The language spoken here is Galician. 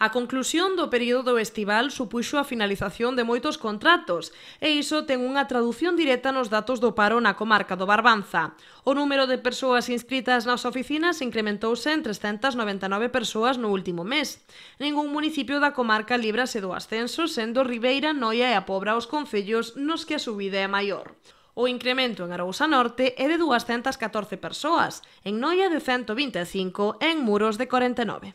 A conclusión do período do estival supuxo a finalización de moitos contratos e iso ten unha traducción directa nos datos do paro na comarca do Barbanza. O número de persoas inscritas nas oficinas incrementouse en 399 persoas no último mes. Ningún municipio da comarca librase do ascenso, sendo Ribeira, Noia e a Pobra os concellos nos que a subida é maior. O incremento en Arousa Norte é de 214 persoas, en Noia de 125 e en Muros de 49.